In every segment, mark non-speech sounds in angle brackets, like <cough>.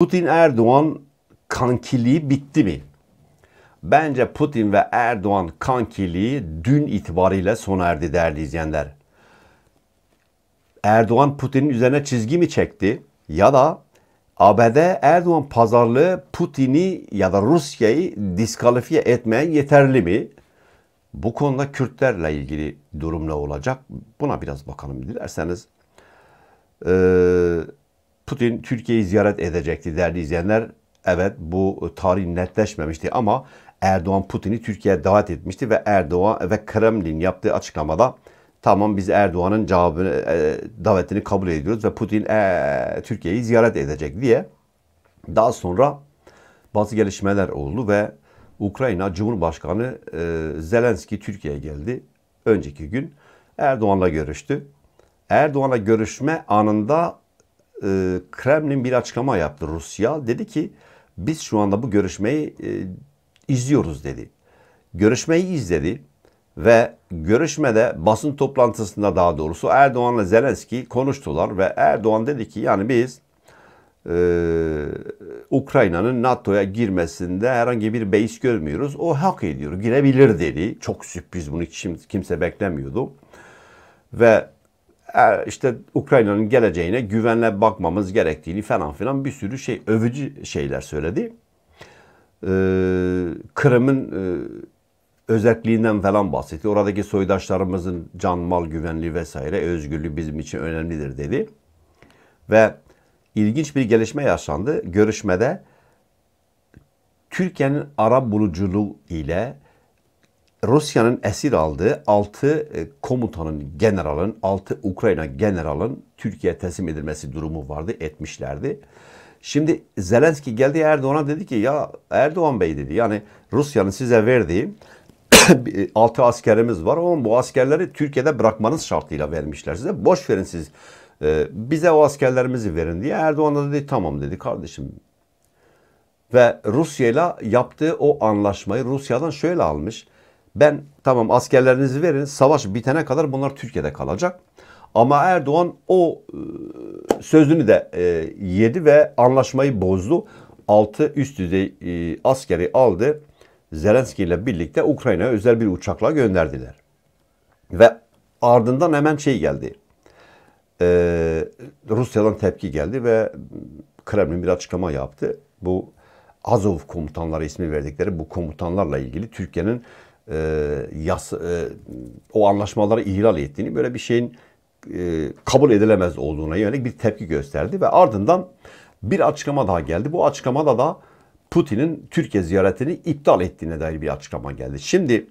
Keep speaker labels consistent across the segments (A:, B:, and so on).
A: Putin Erdoğan kankiliği bitti mi? Bence Putin ve Erdoğan kankiliği dün itibariyle sona erdi değerli izleyenler. Erdoğan Putin'in üzerine çizgi mi çekti? Ya da ABD Erdoğan pazarlığı Putin'i ya da Rusya'yı diskalifiye etmeye yeterli mi? Bu konuda Kürtlerle ilgili durum ne olacak? Buna biraz bakalım dilerseniz. Eee Putin Türkiye'yi ziyaret edecekti değerli izleyenler. Evet bu tarih netleşmemişti ama Erdoğan Putin'i Türkiye'ye davet etmişti ve Erdoğan ve Kremlin yaptığı açıklamada tamam biz Erdoğan'ın cevabını e, davetini kabul ediyoruz ve Putin e, Türkiye'yi ziyaret edecek diye daha sonra bazı gelişmeler oldu ve Ukrayna Cumhurbaşkanı e, Zelenski Türkiye'ye geldi. Önceki gün Erdoğan'la görüştü. Erdoğan'la görüşme anında e, Kremlin bir açıklama yaptı Rusya. Dedi ki biz şu anda bu görüşmeyi e, izliyoruz dedi. Görüşmeyi izledi ve görüşmede basın toplantısında daha doğrusu Erdoğan'la Zelenski konuştular ve Erdoğan dedi ki yani biz e, Ukrayna'nın NATO'ya girmesinde herhangi bir beis görmüyoruz. O hak ediyor, girebilir dedi. Çok sürpriz bunu hiç kimse beklemiyordu. Ve e, işte Ukrayna'nın geleceğine güvenle bakmamız gerektiğini falan filan bir sürü şey övücü şeyler söyledi. Ee, Kırım'ın e, özelliğinden falan bahsetti. Oradaki soydaşlarımızın can mal güvenliği vesaire özgürlüğü bizim için önemlidir dedi. Ve ilginç bir gelişme yaşandı. Görüşmede Türkiye'nin Arap buluculuğu ile Rusya'nın esir aldığı 6 e, komutanın, generalın, 6 Ukrayna generalın Türkiye'ye teslim edilmesi durumu vardı, etmişlerdi. Şimdi Zelenski geldi Erdoğan'a dedi ki ya Erdoğan Bey dedi yani Rusya'nın size verdiği 6 <coughs> e, askerimiz var ama bu askerleri Türkiye'de bırakmanız şartıyla vermişler size. Boş verin siz e, bize o askerlerimizi verin diye Erdoğan da dedi tamam dedi kardeşim. Ve Rusya'yla yaptığı o anlaşmayı Rusya'dan şöyle almış. Ben tamam askerlerinizi verin savaş bitene kadar bunlar Türkiye'de kalacak. Ama Erdoğan o e, sözünü de e, yedi ve anlaşmayı bozdu. altı üst düzey e, askeri aldı. Zelenski ile birlikte Ukrayna'ya özel bir uçakla gönderdiler. Ve ardından hemen şey geldi. Rusya'dan tepki geldi ve Kremlin bir açıklama yaptı. Bu Azov komutanları ismi verdikleri bu komutanlarla ilgili Türkiye'nin e, yas, e, o anlaşmalara ihlal ettiğini, böyle bir şeyin e, kabul edilemez olduğuna yönelik bir tepki gösterdi ve ardından bir açıklama daha geldi. Bu açıklamada da Putin'in Türkiye ziyaretini iptal ettiğine dair bir açıklama geldi. Şimdi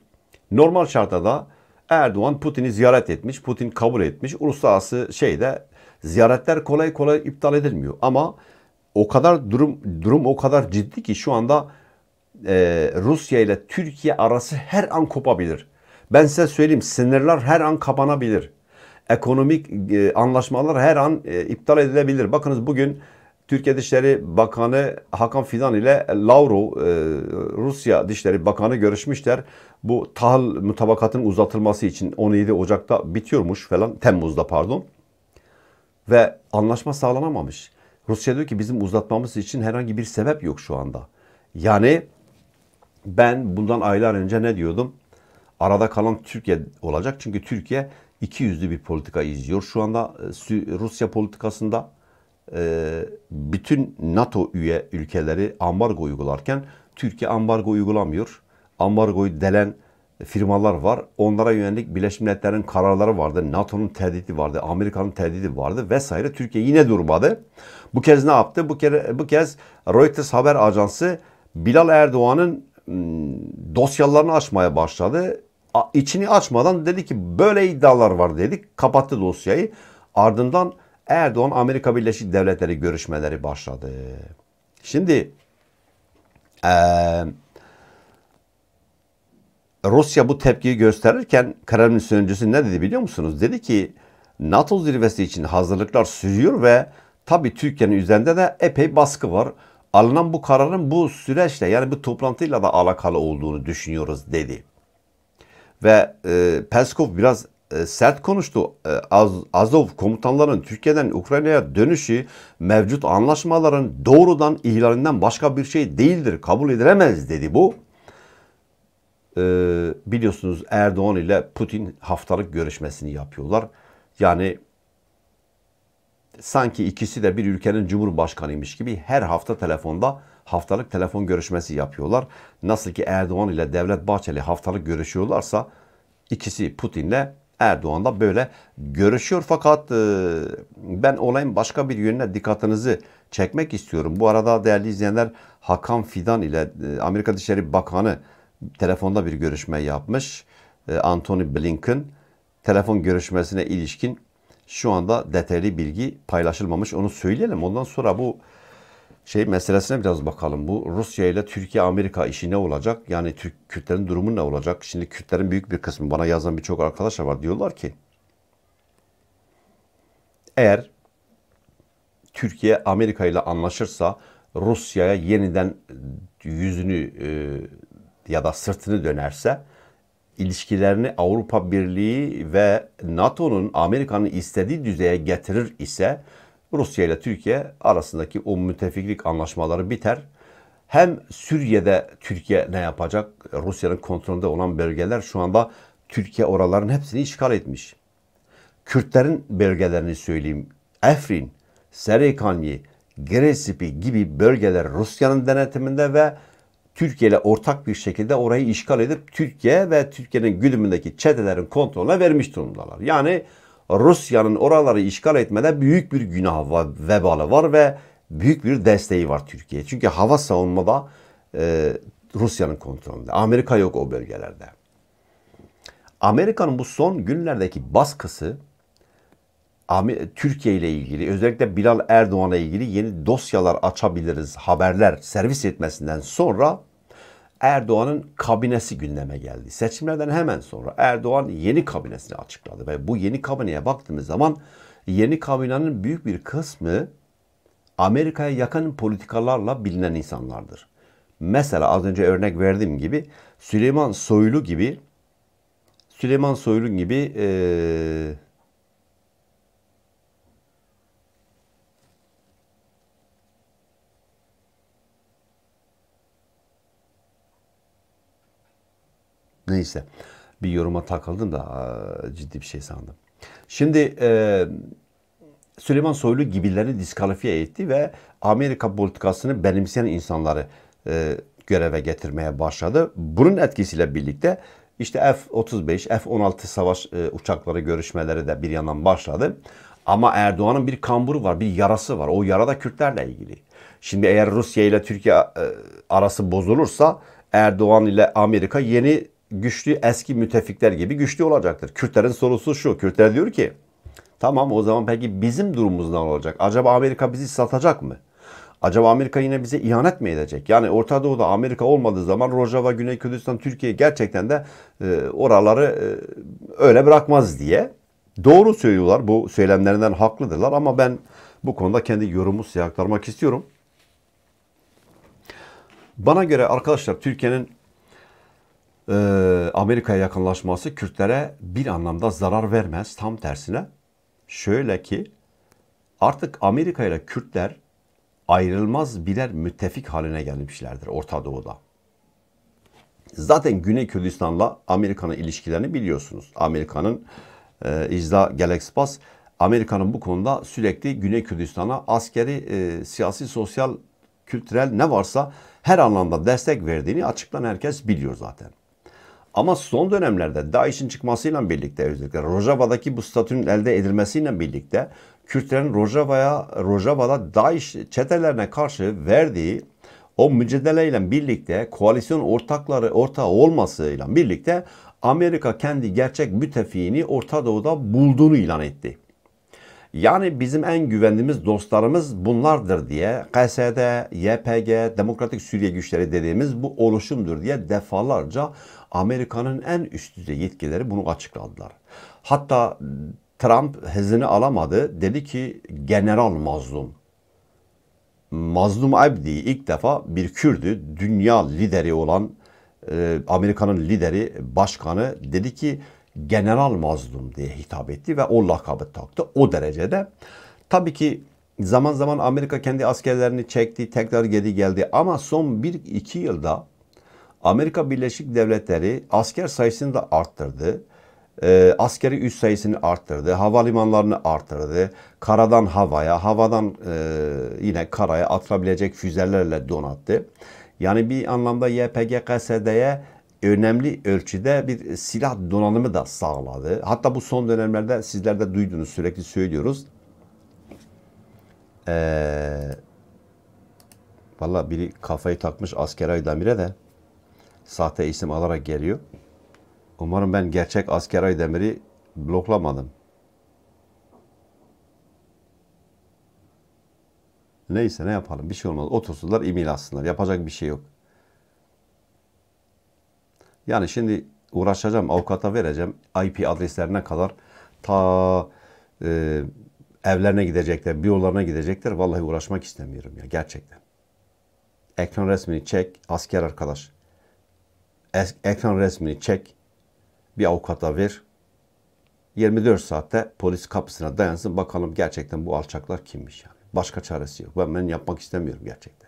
A: normal şartlarda Erdoğan Putin'i ziyaret etmiş, Putin kabul etmiş. Uluslararası şeyde ziyaretler kolay kolay iptal edilmiyor ama o kadar durum durum o kadar ciddi ki şu anda e, Rusya ile Türkiye arası her an kopabilir. Ben size söyleyeyim sınırlar her an kapanabilir. Ekonomik e, anlaşmalar her an e, iptal edilebilir. Bakınız bugün Türkiye Dışişleri Bakanı Hakan Fidan ile Lavrov, e, Rusya Dışişleri Bakanı görüşmüşler. Bu tahıl mutabakatının uzatılması için 17 Ocak'ta bitiyormuş falan, Temmuz'da pardon. Ve anlaşma sağlanamamış. Rusya diyor ki bizim uzatmamız için herhangi bir sebep yok şu anda. Yani ben bundan aylar önce ne diyordum? Arada kalan Türkiye olacak. Çünkü Türkiye iki yüzlü bir politika izliyor. Şu anda e, Rusya politikasında e, bütün NATO üye ülkeleri ambargo uygularken Türkiye ambargo uygulamıyor. Ambargoyu delen firmalar var. Onlara yönelik Birleşmiş Milletler'in kararları vardı. NATO'nun tehdidi vardı. Amerika'nın tehdidi vardı vesaire. Türkiye yine durmadı. Bu kez ne yaptı? Bu kere bu kez Reuters haber ajansı Bilal Erdoğan'ın Iı, dosyalarını açmaya başladı. İçini açmadan dedi ki böyle iddialar var dedik. Kapattı dosyayı. Ardından Erdoğan Amerika Birleşik Devletleri görüşmeleri başladı. Şimdi e, Rusya bu tepkiyi gösterirken Kremlin sözcüsü ne dedi biliyor musunuz? Dedi ki NATO zirvesi için hazırlıklar sürüyor ve tabii Türkiye'nin üzerinde de epey baskı var alınan bu kararın bu süreçle yani bir toplantıyla da alakalı olduğunu düşünüyoruz dedi. Ve e, Peskov biraz e, sert konuştu. E, Az, Azov komutanların Türkiye'den Ukrayna'ya dönüşü mevcut anlaşmaların doğrudan ihlalinden başka bir şey değildir. Kabul edilemez dedi bu. E, biliyorsunuz Erdoğan ile Putin haftalık görüşmesini yapıyorlar. Yani sanki ikisi de bir ülkenin cumhurbaşkanıymış gibi her hafta telefonda haftalık telefon görüşmesi yapıyorlar. Nasıl ki Erdoğan ile Devlet Bahçeli haftalık görüşüyorlarsa ikisi Putin'le Erdoğan da böyle görüşüyor. Fakat e, ben olayın başka bir yönüne dikkatinizi çekmek istiyorum. Bu arada değerli izleyenler Hakan Fidan ile e, Amerika Dışişleri Bakanı telefonda bir görüşme yapmış. E, Anthony Blinken telefon görüşmesine ilişkin şu anda detaylı bilgi paylaşılmamış. Onu söyleyelim. Ondan sonra bu şey meselesine biraz bakalım. Bu Rusya ile Türkiye Amerika işi ne olacak? Yani Türk Kürtlerin durumu ne olacak? Şimdi Kürtlerin büyük bir kısmı bana yazan birçok arkadaşlar var. Diyorlar ki eğer Türkiye Amerika ile anlaşırsa Rusya'ya yeniden yüzünü e, ya da sırtını dönerse ilişkilerini Avrupa Birliği ve NATO'nun Amerika'nın istediği düzeye getirir ise Rusya ile Türkiye arasındaki o müttefiklik anlaşmaları biter. Hem Suriye'de Türkiye ne yapacak? Rusya'nın kontrolünde olan bölgeler şu anda Türkiye oraların hepsini işgal etmiş. Kürtlerin bölgelerini söyleyeyim. Efrin, Sereykanyi, Gresipi gibi bölgeler Rusya'nın denetiminde ve Türkiye ile ortak bir şekilde orayı işgal edip Türkiye ve Türkiye'nin güdümündeki çetelerin kontrolüne vermiş durumdalar. Yani Rusya'nın oraları işgal etmede büyük bir günah var, vebalı var ve büyük bir desteği var Türkiye. Çünkü hava savunmada e, Rusya'nın kontrolünde. Amerika yok o bölgelerde. Amerika'nın bu son günlerdeki baskısı Türkiye ile ilgili özellikle Bilal Erdoğan'la ilgili yeni dosyalar açabiliriz haberler servis etmesinden sonra Erdoğan'ın kabinesi gündeme geldi. Seçimlerden hemen sonra Erdoğan yeni kabinesini açıkladı ve bu yeni kabineye baktığımız zaman yeni kabinenin büyük bir kısmı Amerika'ya yakın politikalarla bilinen insanlardır. Mesela az önce örnek verdiğim gibi Süleyman Soylu gibi Süleyman Soylu gibi ee, Neyse bir yoruma takıldım da ciddi bir şey sandım. Şimdi e, Süleyman Soylu gibilerini diskalifiye etti ve Amerika politikasını benimseyen insanları e, göreve getirmeye başladı. Bunun etkisiyle birlikte işte F-35, F-16 savaş e, uçakları görüşmeleri de bir yandan başladı. Ama Erdoğan'ın bir kamburu var, bir yarası var. O yara da Kürtlerle ilgili. Şimdi eğer Rusya ile Türkiye arası bozulursa Erdoğan ile Amerika yeni güçlü eski müttefikler gibi güçlü olacaktır. Kürtlerin sorusu şu. Kürtler diyor ki tamam o zaman peki bizim durumumuz ne olacak? Acaba Amerika bizi satacak mı? Acaba Amerika yine bize ihanet mi edecek? Yani Orta Doğu'da Amerika olmadığı zaman Rojava, Güney Kürdistan, Türkiye gerçekten de e, oraları e, öyle bırakmaz diye. Doğru söylüyorlar. Bu söylemlerinden haklıdırlar ama ben bu konuda kendi yorumumu size aktarmak istiyorum. Bana göre arkadaşlar Türkiye'nin ee, Amerika'ya yakınlaşması Kürtlere bir anlamda zarar vermez. Tam tersine şöyle ki artık Amerika ile Kürtler ayrılmaz birer müttefik haline gelmişlerdir Orta Doğu'da. Zaten Güney Kürdistan'la Amerika'nın ilişkilerini biliyorsunuz. Amerika'nın e, İcda Gelekspas, Amerika'nın bu konuda sürekli Güney Kürdistan'a askeri, e, siyasi, sosyal, kültürel ne varsa her anlamda destek verdiğini açıklan herkes biliyor zaten. Ama son dönemlerde DAEŞ'in çıkmasıyla birlikte özellikle Rojava'daki bu statünün elde edilmesiyle birlikte Kürtlerin Rojava'ya Rojava'da DAEŞ çetelerine karşı verdiği o mücadeleyle birlikte koalisyon ortakları ortağı olmasıyla birlikte Amerika kendi gerçek müttefiğini Orta Doğu'da bulduğunu ilan etti. Yani bizim en güvendiğimiz dostlarımız bunlardır diye KSD, YPG, Demokratik Suriye Güçleri dediğimiz bu oluşumdur diye defalarca Amerika'nın en üst düzey yetkileri bunu açıkladılar. Hatta Trump hezini alamadı. Dedi ki general mazlum. Mazlum Abdi ilk defa bir Kürdü. Dünya lideri olan e, Amerika'nın lideri, başkanı dedi ki general mazlum diye hitap etti ve o lakabı taktı. O derecede tabii ki zaman zaman Amerika kendi askerlerini çekti, tekrar geri geldi ama son 1-2 yılda Amerika Birleşik Devletleri asker sayısını da arttırdı. E, askeri üs sayısını arttırdı, havalimanlarını arttırdı, karadan havaya, havadan e, yine karaya atılabilecek füzelerle donattı. Yani bir anlamda YPG-KSD'ye önemli ölçüde bir silah donanımı da sağladı. Hatta bu son dönemlerde sizler de duydunuz sürekli söylüyoruz. Ee, Valla biri kafayı takmış asker aydamire de sahte isim alarak geliyor. Umarım ben gerçek asker aydemiri bloklamadım. Neyse ne yapalım bir şey olmaz. Otursunlar imil atsınlar. Yapacak bir şey yok. Yani şimdi uğraşacağım avukata vereceğim. IP adreslerine kadar ta e, evlerine gidecekler, biyolarına gidecekler. Vallahi uğraşmak istemiyorum ya gerçekten. Ekran resmini çek asker arkadaş ekran resmini çek, bir avukata ver. 24 saatte polis kapısına dayansın bakalım gerçekten bu alçaklar kimmiş yani. Başka çaresi yok. Ben, ben yapmak istemiyorum gerçekten.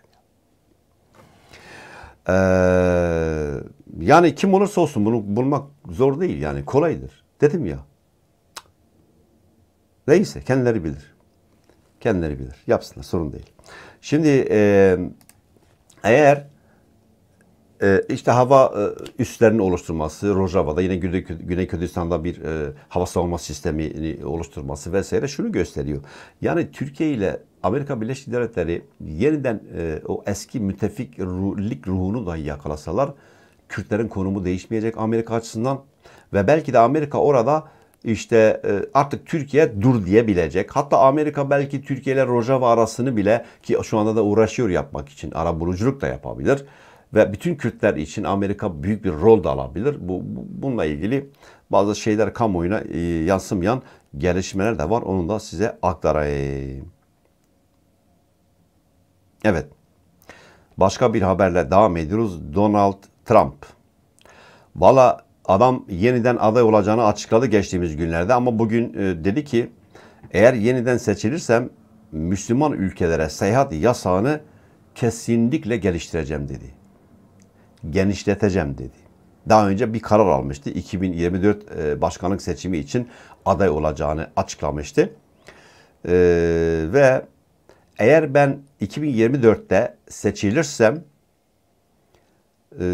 A: Ee, yani kim olursa olsun bunu bulmak zor değil yani kolaydır. Dedim ya. Neyse kendileri bilir. Kendileri bilir. Yapsınlar sorun değil. Şimdi e, eğer ee, işte hava e, üslerinin oluşturması, Rojava'da yine Güney, Güney Kürdistan'da bir e, hava savunma sistemini oluşturması vesaire şunu gösteriyor. Yani Türkiye ile Amerika Birleşik Devletleri yeniden e, o eski müttefiklik ruhunu da yakalasalar Kürtlerin konumu değişmeyecek Amerika açısından ve belki de Amerika orada işte e, artık Türkiye dur diyebilecek. Hatta Amerika belki Türkiye ile Rojava arasını bile ki şu anda da uğraşıyor yapmak için ara buluculuk da yapabilir ve bütün Kürtler için Amerika büyük bir rol da alabilir. Bu, bu bununla ilgili bazı şeyler kamuoyuna e, yansımayan gelişmeler de var. Onu da size aktarayım. Evet. Başka bir haberle devam ediyoruz. Donald Trump. Valla adam yeniden aday olacağını açıkladı geçtiğimiz günlerde ama bugün e, dedi ki eğer yeniden seçilirsem Müslüman ülkelere seyahat yasağını kesinlikle geliştireceğim dedi genişleteceğim dedi. Daha önce bir karar almıştı. 2024 e, başkanlık seçimi için aday olacağını açıklamıştı. E, ve eğer ben 2024'te seçilirsem e,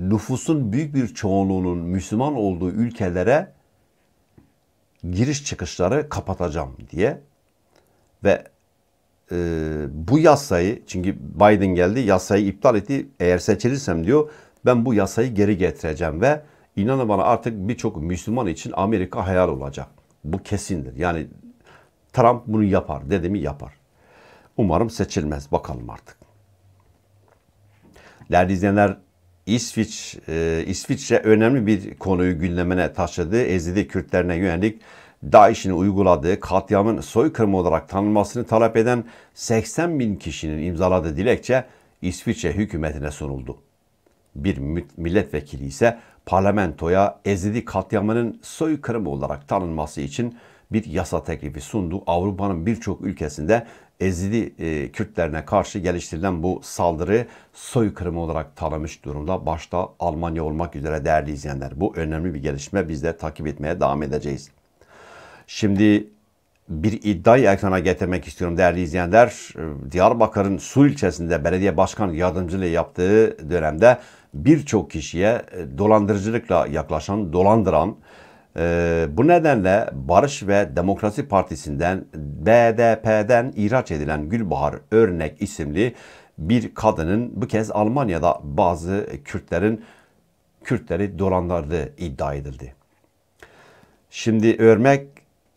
A: nüfusun büyük bir çoğunluğunun Müslüman olduğu ülkelere giriş çıkışları kapatacağım diye ve e, bu yasayı çünkü Biden geldi yasayı iptal etti. Eğer seçilirsem diyor ben bu yasayı geri getireceğim ve inanın bana artık birçok Müslüman için Amerika hayal olacak. Bu kesindir. Yani Trump bunu yapar. Dedemi yapar. Umarım seçilmez. Bakalım artık. Değerli izleyenler İsviç, e, İsviçre önemli bir konuyu gündemine taşıdı. Ezidi Kürtlerine yönelik DAEŞ'in uyguladığı katliamın soykırım olarak tanınmasını talep eden 80 bin kişinin imzaladığı dilekçe İsviçre hükümetine sunuldu. Bir milletvekili ise parlamentoya Ezidi katliamının soykırım olarak tanınması için bir yasa teklifi sundu. Avrupa'nın birçok ülkesinde Ezidi e, Kürtlerine karşı geliştirilen bu saldırı soykırım olarak tanımış durumda. Başta Almanya olmak üzere değerli izleyenler bu önemli bir gelişme biz de takip etmeye devam edeceğiz. Şimdi bir iddiayı ekrana getirmek istiyorum değerli izleyenler. Ee, Diyarbakır'ın Su ilçesinde belediye başkan yardımcılığı yaptığı dönemde birçok kişiye e, dolandırıcılıkla yaklaşan, dolandıran, ee, bu nedenle Barış ve Demokrasi Partisi'nden BDP'den ihraç edilen Gülbahar Örnek isimli bir kadının bu kez Almanya'da bazı Kürtlerin Kürtleri dolandırdığı iddia edildi. Şimdi Örnek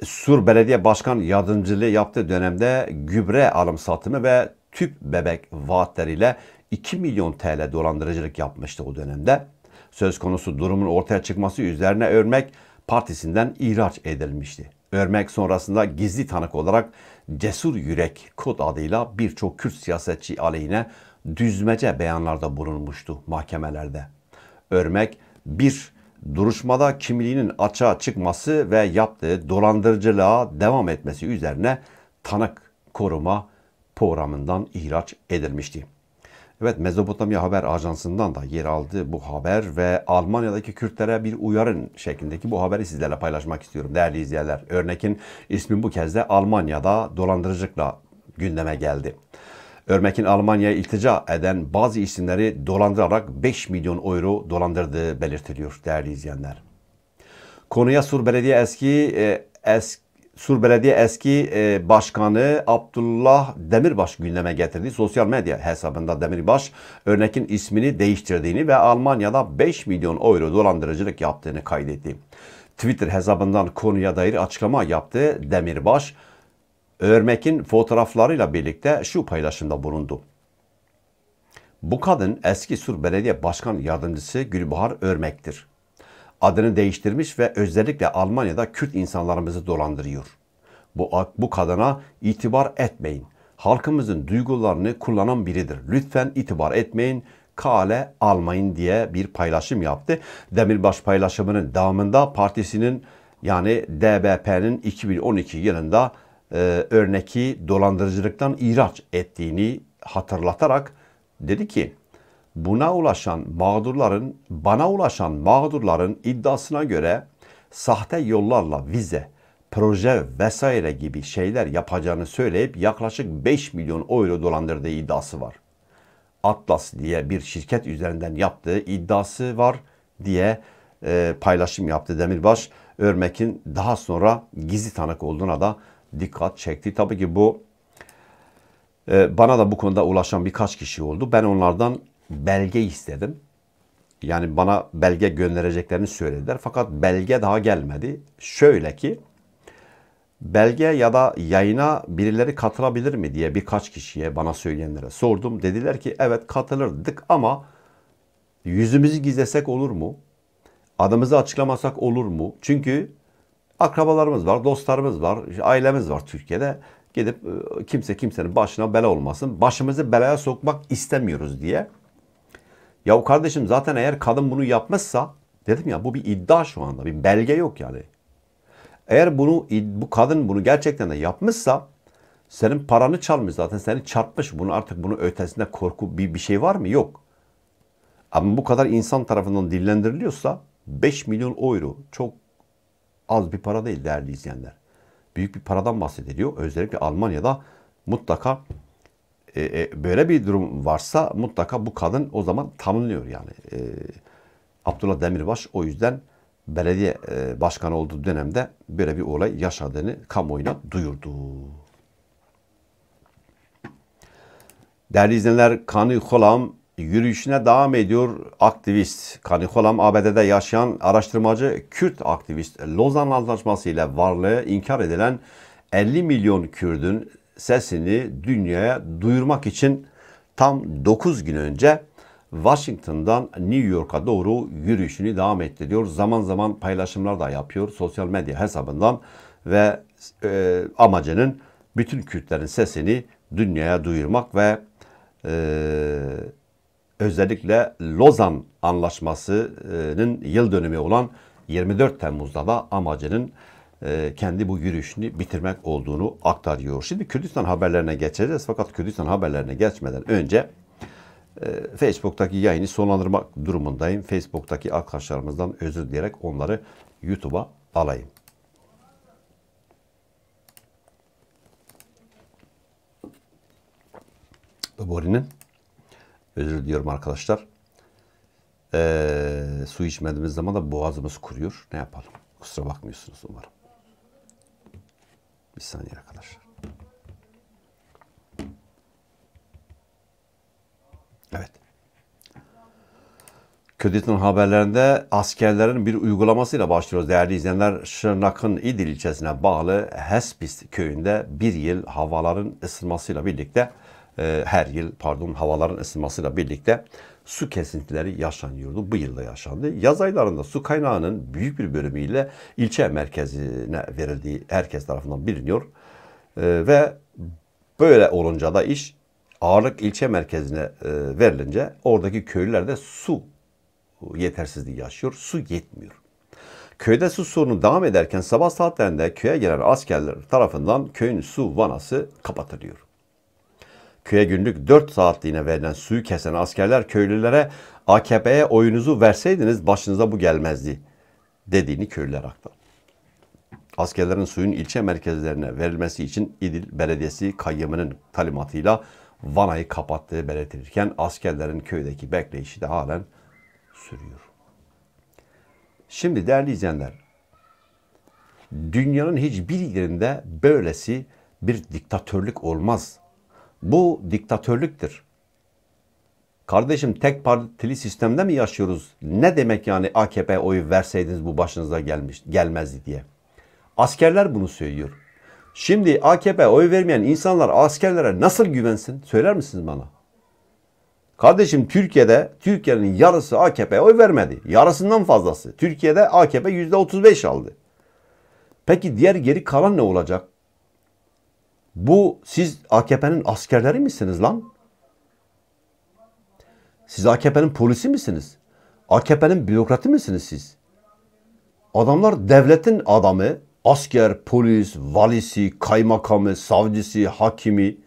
A: Sur Belediye Başkan Yardımcılığı yaptığı dönemde gübre alım satımı ve tüp bebek vaatleriyle 2 milyon TL dolandırıcılık yapmıştı o dönemde. Söz konusu durumun ortaya çıkması üzerine Örmek Partisi'nden ihraç edilmişti. Örmek sonrasında gizli tanık olarak Cesur Yürek kod adıyla birçok Kürt siyasetçi aleyhine düzmece beyanlarda bulunmuştu mahkemelerde. Örmek bir duruşmada kimliğinin açığa çıkması ve yaptığı dolandırıcılığa devam etmesi üzerine tanık koruma programından ihraç edilmişti. Evet Mezopotamya Haber Ajansı'ndan da yer aldı bu haber ve Almanya'daki Kürtlere bir uyarın şeklindeki bu haberi sizlerle paylaşmak istiyorum değerli izleyenler. Örnekin ismin bu kez de Almanya'da dolandırıcılıkla gündeme geldi. Örmekin Almanya'ya iltica eden bazı isimleri dolandırarak 5 milyon euro dolandırdığı belirtiliyor değerli izleyenler. Konuya Sur Belediye eski e, eski Sur Belediye eski e, başkanı Abdullah Demirbaş gündeme getirdi. Sosyal medya hesabında Demirbaş örnekin ismini değiştirdiğini ve Almanya'da 5 milyon euro dolandırıcılık yaptığını kaydetti. Twitter hesabından konuya dair açıklama yaptı. Demirbaş, Örmek'in fotoğraflarıyla birlikte şu paylaşımda bulundu. Bu kadın eski Sur Belediye Başkan Yardımcısı Gülbahar Örmek'tir. Adını değiştirmiş ve özellikle Almanya'da Kürt insanlarımızı dolandırıyor. Bu, bu kadına itibar etmeyin. Halkımızın duygularını kullanan biridir. Lütfen itibar etmeyin kale almayın diye bir paylaşım yaptı. Demirbaş paylaşımının devamında partisinin yani DBP'nin 2012 yılında e, örneki dolandırıcılıktan ihraç ettiğini hatırlatarak dedi ki buna ulaşan mağdurların bana ulaşan mağdurların iddiasına göre sahte yollarla vize, proje vesaire gibi şeyler yapacağını söyleyip yaklaşık 5 milyon euro dolandırdığı iddiası var. Atlas diye bir şirket üzerinden yaptığı iddiası var diye e, paylaşım yaptı Demirbaş. Örmek'in daha sonra gizli tanık olduğuna da dikkat çekti. Tabii ki bu e, bana da bu konuda ulaşan birkaç kişi oldu. Ben onlardan belge istedim. Yani bana belge göndereceklerini söylediler. Fakat belge daha gelmedi. Şöyle ki belge ya da yayına birileri katılabilir mi diye birkaç kişiye bana söyleyenlere sordum. Dediler ki evet katılırdık ama yüzümüzü gizlesek olur mu? Adımızı açıklamasak olur mu? Çünkü akrabalarımız var, dostlarımız var, ailemiz var Türkiye'de. Gidip e, kimse kimsenin başına bela olmasın. Başımızı belaya sokmak istemiyoruz diye. Ya kardeşim zaten eğer kadın bunu yapmazsa dedim ya bu bir iddia şu anda. Bir belge yok yani. Eğer bunu bu kadın bunu gerçekten de yapmışsa senin paranı çalmış zaten seni çarpmış. Bunu artık bunun ötesinde korku bir, bir şey var mı? Yok. Ama bu kadar insan tarafından dillendiriliyorsa 5 milyon euro çok az bir para değil değerli izleyenler. Büyük bir paradan bahsediliyor. Özellikle Almanya'da mutlaka e, e, böyle bir durum varsa mutlaka bu kadın o zaman tanınıyor yani. E, Abdullah Demirbaş o yüzden belediye e, başkanı olduğu dönemde böyle bir olay yaşadığını kamuoyuna duyurdu. Değerli izleyenler, kanı Holam yürüyüşüne devam ediyor aktivist. Kanikolam ABD'de yaşayan araştırmacı Kürt aktivist Lozan Antlaşması ile varlığı inkar edilen 50 milyon Kürt'ün sesini dünyaya duyurmak için tam 9 gün önce Washington'dan New York'a doğru yürüyüşünü devam ettiriyor. Zaman zaman paylaşımlar da yapıyor sosyal medya hesabından ve e, amacının bütün Kürtlerin sesini dünyaya duyurmak ve e, özellikle Lozan Anlaşması'nın yıl dönümü olan 24 Temmuz'da da amacının e, kendi bu yürüyüşünü bitirmek olduğunu aktarıyor. Şimdi Kürdistan haberlerine geçeceğiz fakat Kürdistan haberlerine geçmeden önce e, Facebook'taki yayını sonlandırmak durumundayım. Facebook'taki arkadaşlarımızdan özür dileyerek onları YouTube'a alayım. Bori'nin Özür diliyorum arkadaşlar. Ee, su içmediğimiz zaman da boğazımız kuruyor. Ne yapalım? Kusura bakmıyorsunuz umarım. Bir saniye arkadaşlar. Evet. Kürdistan'ın haberlerinde askerlerin bir uygulamasıyla başlıyoruz. Değerli izleyenler, Şırnak'ın İdil ilçesine bağlı Hespis köyünde bir yıl havaların ısınmasıyla birlikte ee, her yıl pardon havaların ısınmasıyla birlikte su kesintileri yaşanıyordu. Bu yılda yaşandı. Yaz aylarında su kaynağının büyük bir bölümüyle ilçe merkezine verildiği herkes tarafından biliniyor. Ee, ve böyle olunca da iş ağırlık ilçe merkezine e, verilince oradaki köylülerde su yetersizliği yaşıyor. Su yetmiyor. Köyde su sorunu devam ederken sabah saatlerinde köye gelen askerler tarafından köyün su vanası kapatılıyor. Köye günlük 4 saatliğine verilen suyu kesen askerler köylülere AKP'ye oyunuzu verseydiniz başınıza bu gelmezdi dediğini köylüler aktar. Askerlerin suyun ilçe merkezlerine verilmesi için İdil Belediyesi kayyımının talimatıyla Vanay'ı kapattığı belirtilirken askerlerin köydeki bekleyişi de halen sürüyor. Şimdi değerli izleyenler, dünyanın hiçbir yerinde böylesi bir diktatörlük olmaz bu diktatörlüktür. Kardeşim tek partili sistemde mi yaşıyoruz? Ne demek yani AKP oyu verseydiniz bu başınıza gelmiş, gelmezdi diye. Askerler bunu söylüyor. Şimdi AKP oy vermeyen insanlar askerlere nasıl güvensin? Söyler misiniz bana? Kardeşim Türkiye'de Türkiye'nin yarısı AKP oy vermedi. Yarısından fazlası. Türkiye'de AKP %35 aldı. Peki diğer geri kalan ne olacak? Bu siz AKP'nin askerleri misiniz lan? Siz AKP'nin polisi misiniz? AKP'nin bürokratı mısınız siz? Adamlar devletin adamı, asker, polis, valisi, kaymakamı, savcısı, hakimi.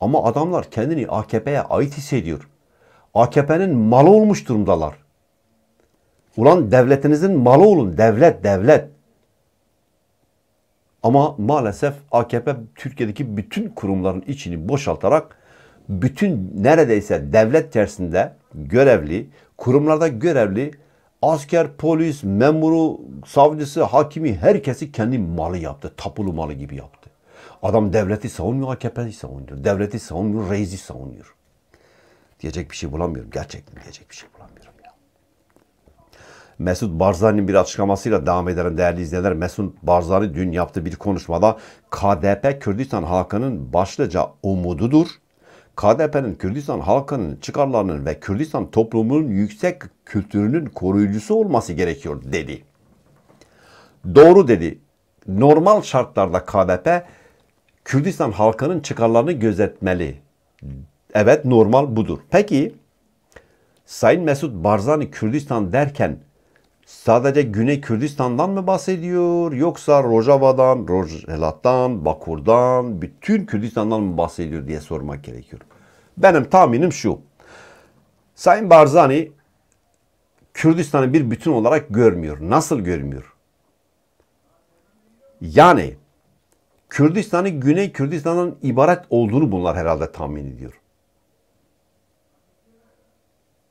A: Ama adamlar kendini AKP'ye ait hissediyor. AKP'nin malı olmuş durumdalar. Ulan devletinizin malı olun. Devlet, devlet. Ama maalesef AKP Türkiye'deki bütün kurumların içini boşaltarak bütün neredeyse devlet tersinde görevli, kurumlarda görevli asker, polis, memuru, savcısı, hakimi herkesi kendi malı yaptı. Tapulu malı gibi yaptı. Adam devleti savunmuyor, AKP'yi savunuyor. Devleti savunmuyor, reisi savunuyor. Diyecek bir şey bulamıyorum. Gerçekten diyecek bir şey Mesut Barzani'nin bir açıklamasıyla devam edelim değerli izleyenler. Mesut Barzani dün yaptığı bir konuşmada KDP Kürdistan halkının başlıca umududur. KDP'nin Kürdistan halkının çıkarlarının ve Kürdistan toplumunun yüksek kültürünün koruyucusu olması gerekiyor dedi. Doğru dedi. Normal şartlarda KDP Kürdistan halkının çıkarlarını gözetmeli. Evet normal budur. Peki Sayın Mesut Barzani Kürdistan derken Sadece Güney Kürdistan'dan mı bahsediyor yoksa Rojava'dan, Rojelattan, Bakur'dan, bütün Kürdistan'dan mı bahsediyor diye sormak gerekiyor. Benim tahminim şu. Sayın Barzani Kürdistan'ı bir bütün olarak görmüyor. Nasıl görmüyor? Yani Kürdistan'ı Güney Kürdistan'dan ibaret olduğunu bunlar herhalde tahmin ediyor.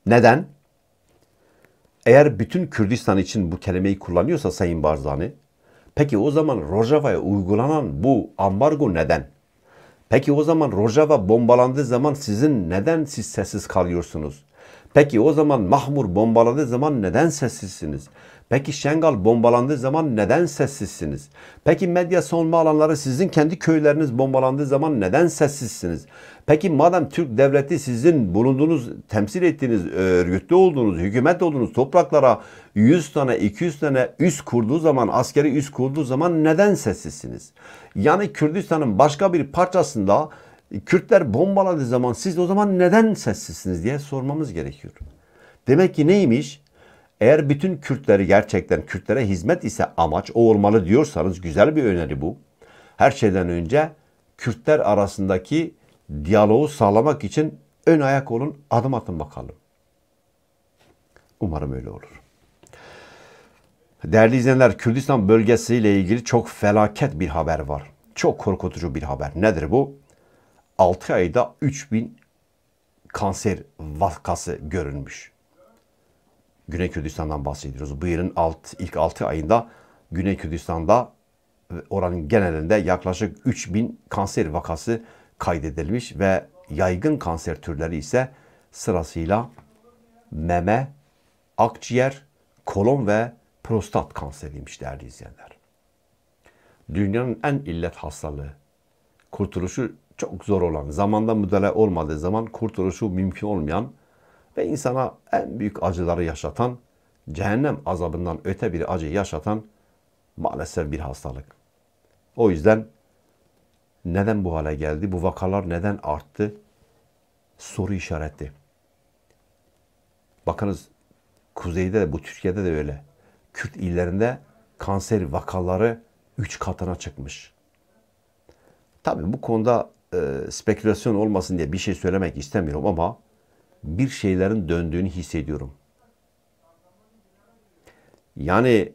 A: Neden? Eğer bütün Kürdistan için bu kelimeyi kullanıyorsa Sayın Barzani, peki o zaman Rojava'ya uygulanan bu ambargo neden? Peki o zaman Rojava bombalandığı zaman sizin neden siz sessiz kalıyorsunuz? Peki o zaman Mahmur bombalandığı zaman neden sessizsiniz? Peki Şengal bombalandığı zaman neden sessizsiniz? Peki medya savunma alanları sizin kendi köyleriniz bombalandığı zaman neden sessizsiniz? Peki madem Türk devleti sizin bulunduğunuz, temsil ettiğiniz, e, örgütlü olduğunuz, hükümet olduğunuz topraklara 100 tane, 200 tane üs kurduğu zaman, askeri üs kurduğu zaman neden sessizsiniz? Yani Kürdistan'ın başka bir parçasında Kürtler bombaladığı zaman siz o zaman neden sessizsiniz diye sormamız gerekiyor. Demek ki neymiş? Eğer bütün Kürtleri gerçekten Kürtlere hizmet ise amaç o olmalı diyorsanız güzel bir öneri bu. Her şeyden önce Kürtler arasındaki diyaloğu sağlamak için ön ayak olun, adım atın bakalım. Umarım öyle olur. Değerli izleyenler, Kürdistan bölgesiyle ilgili çok felaket bir haber var. Çok korkutucu bir haber. Nedir bu? 6 ayda 3000 kanser vakası görülmüş. Güney Kürdistan'dan bahsediyoruz. Bu yılın alt, ilk 6 ayında Güney Kürdistan'da oranın genelinde yaklaşık 3000 kanser vakası görülmüş kaydedilmiş ve yaygın kanser türleri ise sırasıyla meme, akciğer, kolon ve prostat kanseriymiş değerli izleyenler. Dünyanın en illet hastalığı, kurtuluşu çok zor olan, zamanda müdahale olmadığı zaman kurtuluşu mümkün olmayan ve insana en büyük acıları yaşatan, cehennem azabından öte bir acı yaşatan maalesef bir hastalık. O yüzden neden bu hale geldi? Bu vakalar neden arttı? Soru işareti. Bakınız kuzeyde de bu Türkiye'de de öyle. Kürt illerinde kanser vakaları 3 katına çıkmış. Tabii bu konuda e, spekülasyon olmasın diye bir şey söylemek istemiyorum ama bir şeylerin döndüğünü hissediyorum. Yani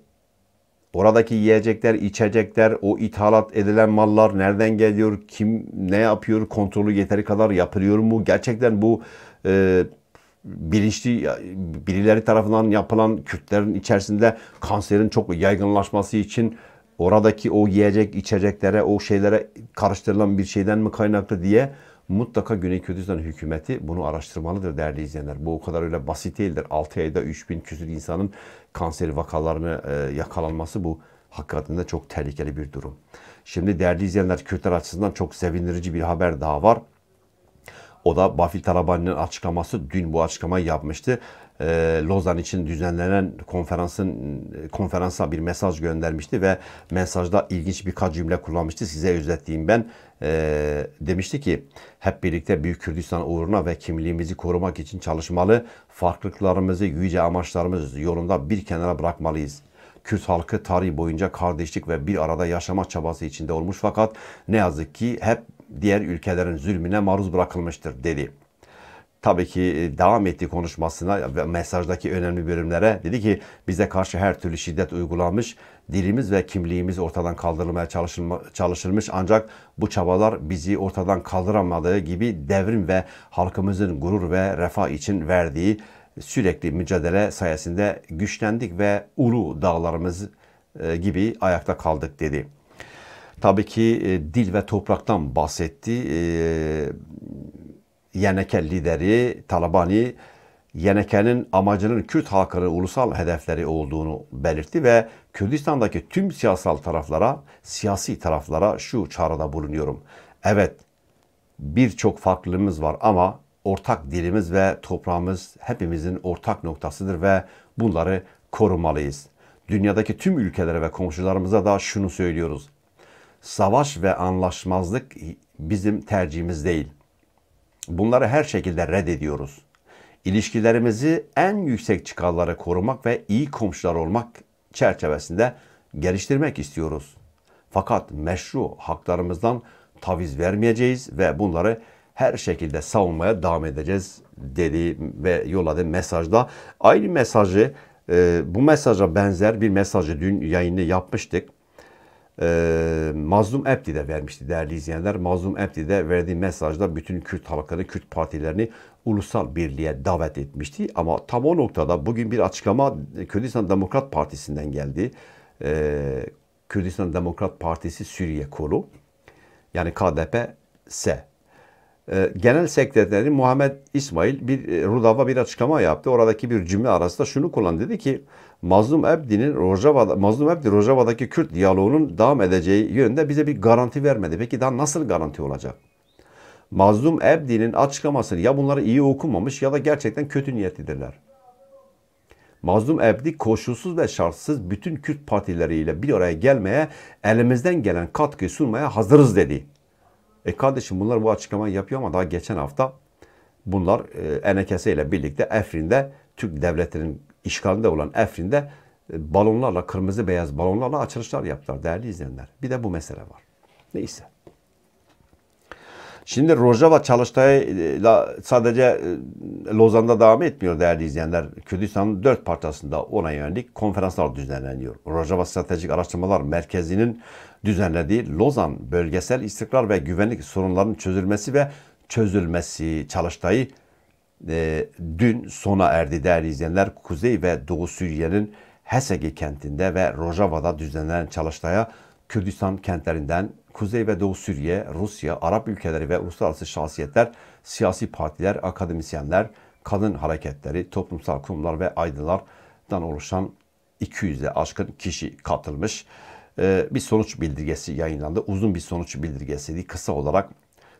A: Oradaki yiyecekler, içecekler, o ithalat edilen mallar nereden geliyor, kim ne yapıyor, kontrolü yeteri kadar yapılıyor mu? Gerçekten bu e, bilinçli birileri tarafından yapılan Kürtlerin içerisinde kanserin çok yaygınlaşması için oradaki o yiyecek, içeceklere, o şeylere karıştırılan bir şeyden mi kaynaklı diye mutlaka Güney Kürdistan hükümeti bunu araştırmalıdır değerli izleyenler. Bu o kadar öyle basit değildir. 6 ayda 3000 küsur insanın Kanser vakalarını e, yakalanması bu hakikaten çok tehlikeli bir durum. Şimdi değerli izleyenler Kürtler açısından çok sevindirici bir haber daha var. O da Bafil Taraban'ın açıklaması dün bu açıklamayı yapmıştı. Ee, Lozan için düzenlenen konferansın konferansa bir mesaj göndermişti ve mesajda ilginç birkaç cümle kullanmıştı. Size özetleyeyim ben. Ee, demişti ki hep birlikte Büyük Kürdistan uğruna ve kimliğimizi korumak için çalışmalı. Farklılıklarımızı yüce amaçlarımız yolunda bir kenara bırakmalıyız. Kürt halkı tarih boyunca kardeşlik ve bir arada yaşama çabası içinde olmuş fakat ne yazık ki hep diğer ülkelerin zulmüne maruz bırakılmıştır dedi. Tabii ki e, devam etti konuşmasına ve mesajdaki önemli bölümlere dedi ki bize karşı her türlü şiddet uygulanmış, dilimiz ve kimliğimiz ortadan kaldırılmaya çalışılmış ancak bu çabalar bizi ortadan kaldıramadığı gibi devrim ve halkımızın gurur ve refah için verdiği sürekli mücadele sayesinde güçlendik ve ulu dağlarımız e, gibi ayakta kaldık dedi. Tabii ki e, dil ve topraktan bahsetti. E, YNK lideri Talabani Yenekenin amacının Kürt halkının ulusal hedefleri olduğunu belirtti ve Kürdistan'daki tüm siyasal taraflara, siyasi taraflara şu çağrıda bulunuyorum. Evet, birçok farklılığımız var ama ortak dilimiz ve toprağımız hepimizin ortak noktasıdır ve bunları korumalıyız. Dünyadaki tüm ülkelere ve komşularımıza da şunu söylüyoruz savaş ve anlaşmazlık bizim tercihimiz değil. Bunları her şekilde reddediyoruz. İlişkilerimizi en yüksek çıkarlara korumak ve iyi komşular olmak çerçevesinde geliştirmek istiyoruz. Fakat meşru haklarımızdan taviz vermeyeceğiz ve bunları her şekilde savunmaya devam edeceğiz dedi ve yolladı mesajda. Aynı mesajı e, bu mesaja benzer bir mesajı dün yayını yapmıştık e, Mazlum Ebdi de vermişti değerli izleyenler. Mazlum Ebdi de verdiği mesajda bütün Kürt halkını, Kürt partilerini ulusal birliğe davet etmişti. Ama tam o noktada bugün bir açıklama Kürdistan Demokrat Partisi'nden geldi. E, Kürdistan Demokrat Partisi Suriye kolu. Yani KDP-S ee, genel Sekreteri Muhammed İsmail bir e, Rudav'a bir açıklama yaptı. Oradaki bir cümle arasında şunu kullan dedi ki Mazlum Ebdi'nin Rojava'da Mazlum Ebdi Rojava'daki Kürt diyaloğunun devam edeceği yönünde bize bir garanti vermedi. Peki daha nasıl garanti olacak? Mazlum Ebdi'nin açıklamasını ya bunları iyi okumamış ya da gerçekten kötü niyetlidirler. Mazlum Ebdi koşulsuz ve şartsız bütün Kürt partileriyle bir araya gelmeye elimizden gelen katkı sunmaya hazırız dedi. E kardeşim bunlar bu açıklamayı yapıyor ama daha geçen hafta bunlar e, NKS ile birlikte Efrin'de Türk devletinin işgalinde olan Efrin'de e, balonlarla, kırmızı beyaz balonlarla açılışlar yaptılar değerli izleyenler. Bir de bu mesele var. Neyse. Şimdi Rojava Çalıştay'la sadece e, Lozan'da devam etmiyor değerli izleyenler. Kürdistan'ın dört parçasında ona yönelik konferanslar düzenleniyor. Rojava Stratejik Araştırmalar Merkezi'nin düzenlediği Lozan Bölgesel istikrar ve Güvenlik Sorunlarının Çözülmesi ve Çözülmesi çalıştayı e, dün sona erdi değerli izleyenler. Kuzey ve Doğu Suriye'nin Hesegi kentinde ve Rojava'da düzenlenen çalıştaya Kürdistan kentlerinden Kuzey ve Doğu Suriye, Rusya, Arap ülkeleri ve uluslararası şahsiyetler, siyasi partiler, akademisyenler, kadın hareketleri, toplumsal kurumlar ve aydınlardan oluşan 200'e aşkın kişi katılmış. Ee, bir sonuç bildirgesi yayınlandı. Uzun bir sonuç bildirgesi değil, Kısa olarak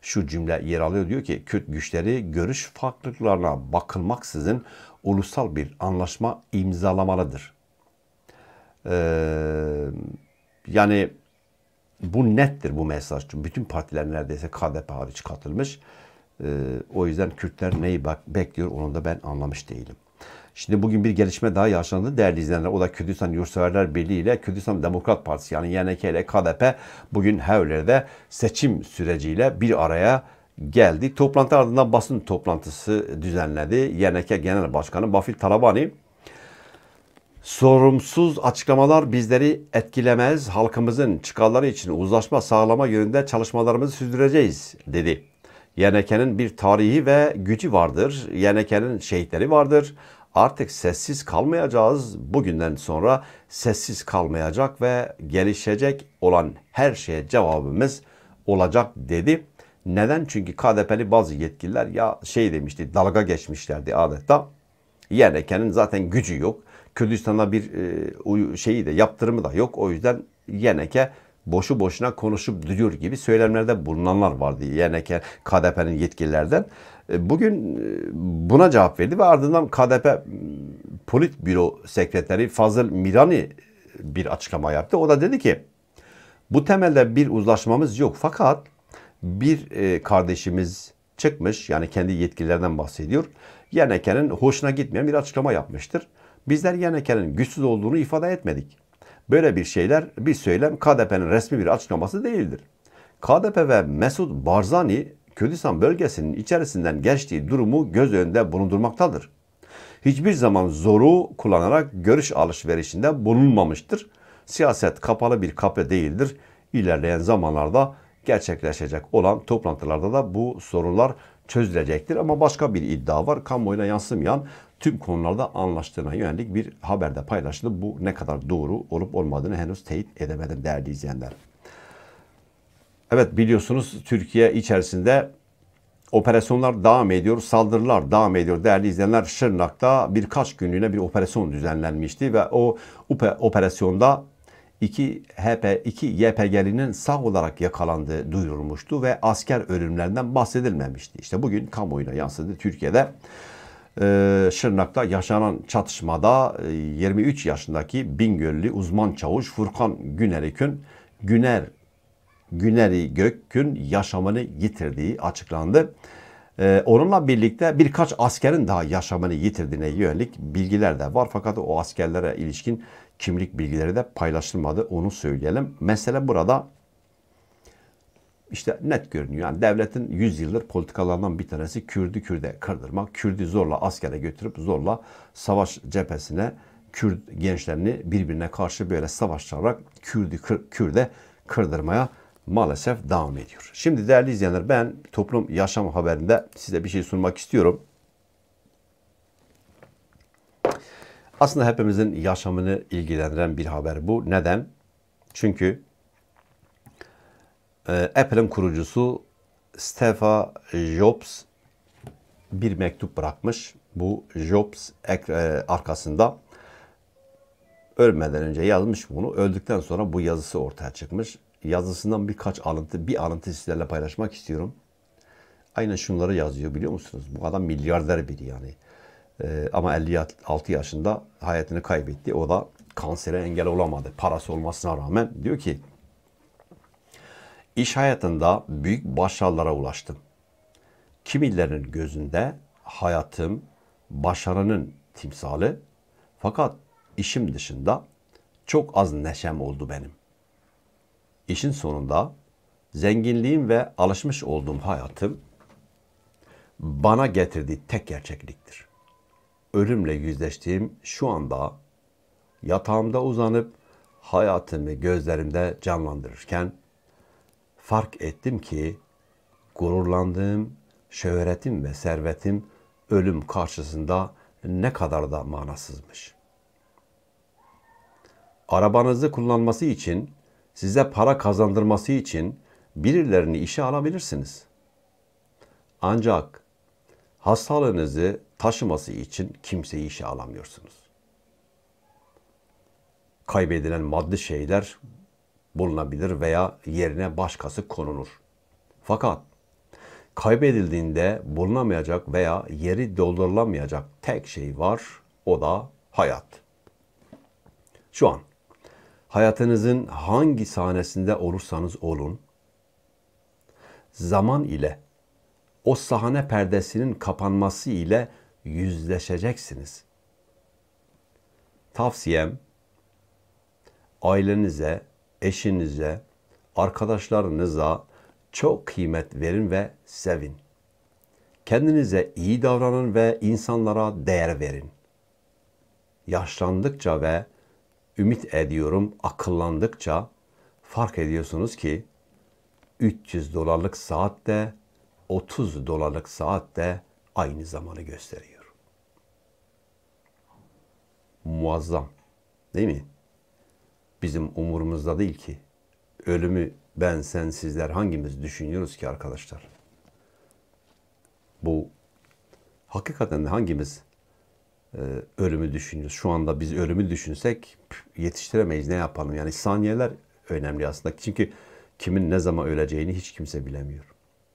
A: şu cümle yer alıyor. Diyor ki Kürt güçleri görüş farklılıklarına bakılmaksızın ulusal bir anlaşma imzalamalıdır. Ee, yani bu nettir bu mesaj. Bütün partiler neredeyse KDP hariç katılmış. Ee, o yüzden Kürtler neyi bak bekliyor onu da ben anlamış değilim. Şimdi bugün bir gelişme daha yaşandı değerli izleyenler. O da Kürdistan Yurtseverler Birliği ile Kürdistan Demokrat Partisi yani YNK ile KDP bugün Hevler'de seçim süreciyle bir araya geldi. Toplantı ardından basın toplantısı düzenledi. YNK Genel Başkanı Bafil Talabani Sorumsuz açıklamalar bizleri etkilemez, halkımızın çıkarları için uzlaşma sağlama yönünde çalışmalarımızı sürdüreceğiz dedi. YNK'nin bir tarihi ve gücü vardır. YNK'nin şehitleri vardır artık sessiz kalmayacağız. Bugünden sonra sessiz kalmayacak ve gelişecek olan her şeye cevabımız olacak dedi. Neden? Çünkü KDP'li bazı yetkililer ya şey demişti dalga geçmişlerdi adeta. YNK'nin zaten gücü yok. Kürdistan'a bir e, şeyi de yaptırımı da yok. O yüzden YNK boşu boşuna konuşup duruyor gibi söylemlerde bulunanlar vardı YNK KDP'nin yetkililerden. E, bugün e, buna cevap verdi ve ardından KDP Politbüro Sekreteri Fazıl Mirani e, bir açıklama yaptı. O da dedi ki bu temelde bir uzlaşmamız yok fakat bir kardeşimiz çıkmış yani kendi yetkililerden bahsediyor. Yeneke'nin hoşuna gitmeyen bir açıklama yapmıştır. Bizler Yeneke'nin güçsüz olduğunu ifade etmedik. Böyle bir şeyler bir söylem KDP'nin resmi bir açıklaması değildir. KDP ve Mesut Barzani Kürdistan bölgesinin içerisinden geçtiği durumu göz önünde bulundurmaktadır. Hiçbir zaman zoru kullanarak görüş alışverişinde bulunmamıştır. Siyaset kapalı bir kapı değildir. İlerleyen zamanlarda gerçekleşecek olan toplantılarda da bu sorular çözülecektir. Ama başka bir iddia var. Kamuoyuna yansımayan tüm konularda anlaştığına yönelik bir haberde paylaşıldı. Bu ne kadar doğru olup olmadığını henüz teyit edemedim değerli izleyenler. Evet biliyorsunuz Türkiye içerisinde operasyonlar devam ediyor, saldırılar devam ediyor. Değerli izleyenler Şırnak'ta birkaç günlüğüne bir operasyon düzenlenmişti ve o operasyonda 2 HP 2 YPG'linin sağ olarak yakalandığı duyurulmuştu ve asker ölümlerinden bahsedilmemişti. İşte bugün kamuoyuna yansıdı Türkiye'de. E, Şırnak'ta yaşanan çatışmada 23 e, yaşındaki Bingöl'lü uzman çavuş Furkan Günerik'ün Güner Güneri Gök'ün yaşamını yitirdiği açıklandı. Ee, onunla birlikte birkaç askerin daha yaşamını yitirdiğine yönelik bilgiler de var. Fakat o askerlere ilişkin kimlik bilgileri de paylaşılmadı. Onu söyleyelim. Mesele burada işte net görünüyor. Yani devletin 100 yıldır politikalarından bir tanesi Kürdü Kürde kırdırmak. Kürdü zorla askere götürüp zorla savaş cephesine Kürt gençlerini birbirine karşı böyle savaşlayarak Kürdü Kürde kırdırmaya maalesef devam ediyor. Şimdi değerli izleyenler ben toplum yaşam haberinde size bir şey sunmak istiyorum. Aslında hepimizin yaşamını ilgilendiren bir haber bu. Neden? Çünkü e, Apple'ın kurucusu Steve Jobs bir mektup bırakmış. Bu Jobs ek, e, arkasında ölmeden önce yazmış bunu. Öldükten sonra bu yazısı ortaya çıkmış yazısından birkaç alıntı, bir alıntı sizlerle paylaşmak istiyorum. Aynen şunları yazıyor biliyor musunuz? Bu adam milyarder biri yani. Ee, ama 56 yaşında hayatını kaybetti. O da kansere engel olamadı. Parası olmasına rağmen diyor ki iş hayatında büyük başarılara ulaştım. Kimilerin gözünde hayatım başarının timsali fakat işim dışında çok az neşem oldu benim. İşin sonunda zenginliğim ve alışmış olduğum hayatım bana getirdiği tek gerçekliktir. Ölümle yüzleştiğim şu anda yatağımda uzanıp hayatımı gözlerimde canlandırırken fark ettim ki gururlandığım şöhretim ve servetim ölüm karşısında ne kadar da manasızmış. Arabanızı kullanması için size para kazandırması için birilerini işe alabilirsiniz. Ancak hastalığınızı taşıması için kimseyi işe alamıyorsunuz. Kaybedilen maddi şeyler bulunabilir veya yerine başkası konulur. Fakat kaybedildiğinde bulunamayacak veya yeri doldurulamayacak tek şey var. O da hayat. Şu an hayatınızın hangi sahnesinde olursanız olun, zaman ile o sahne perdesinin kapanması ile yüzleşeceksiniz. Tavsiyem ailenize, eşinize, arkadaşlarınıza çok kıymet verin ve sevin. Kendinize iyi davranın ve insanlara değer verin. Yaşlandıkça ve ümit ediyorum akıllandıkça fark ediyorsunuz ki 300 dolarlık saat de 30 dolarlık saat de aynı zamanı gösteriyor. Muazzam. Değil mi? Bizim umurumuzda değil ki. Ölümü ben, sen, sizler hangimiz düşünüyoruz ki arkadaşlar? Bu hakikaten hangimiz e, ölümü düşünüyoruz. Şu anda biz ölümü düşünsek yetiştiremeyiz. Ne yapalım? Yani saniyeler önemli aslında. Çünkü kimin ne zaman öleceğini hiç kimse bilemiyor.